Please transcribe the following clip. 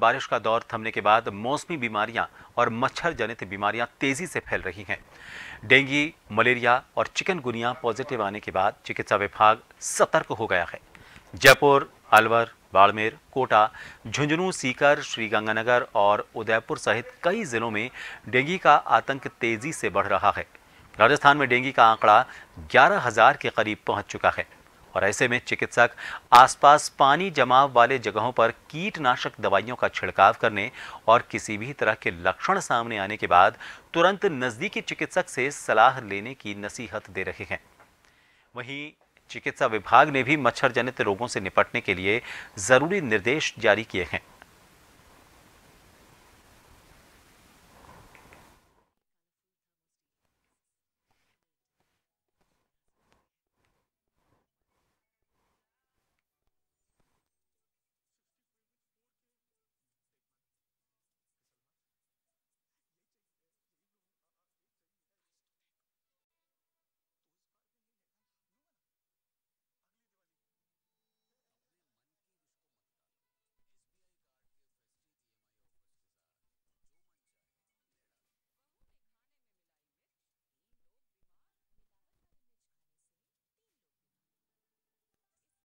बारिश का दौर थमने के बाद मौसमी बीमारियां और मच्छर जनित बीमारियां तेजी से फैल रही हैं डेंगू मलेरिया और चिकनगुनिया पॉजिटिव आने के बाद चिकित्सा विभाग सतर्क हो गया है जयपुर अलवर बाड़मेर कोटा झुंझुनू सीकर श्रीगंगानगर और उदयपुर सहित कई जिलों में डेंगू का आतंक तेजी से बढ़ रहा है राजस्थान में डेंगू का आंकड़ा ग्यारह हजार के करीब पहुंच चुका है और ऐसे में चिकित्सक आसपास पानी जमाव वाले जगहों पर कीटनाशक दवाइयों का छिड़काव करने और किसी भी तरह के लक्षण सामने आने के बाद तुरंत नजदीकी चिकित्सक से सलाह लेने की नसीहत दे रहे हैं वहीं चिकित्सा विभाग ने भी मच्छर जनित रोगों से निपटने के लिए जरूरी निर्देश जारी किए हैं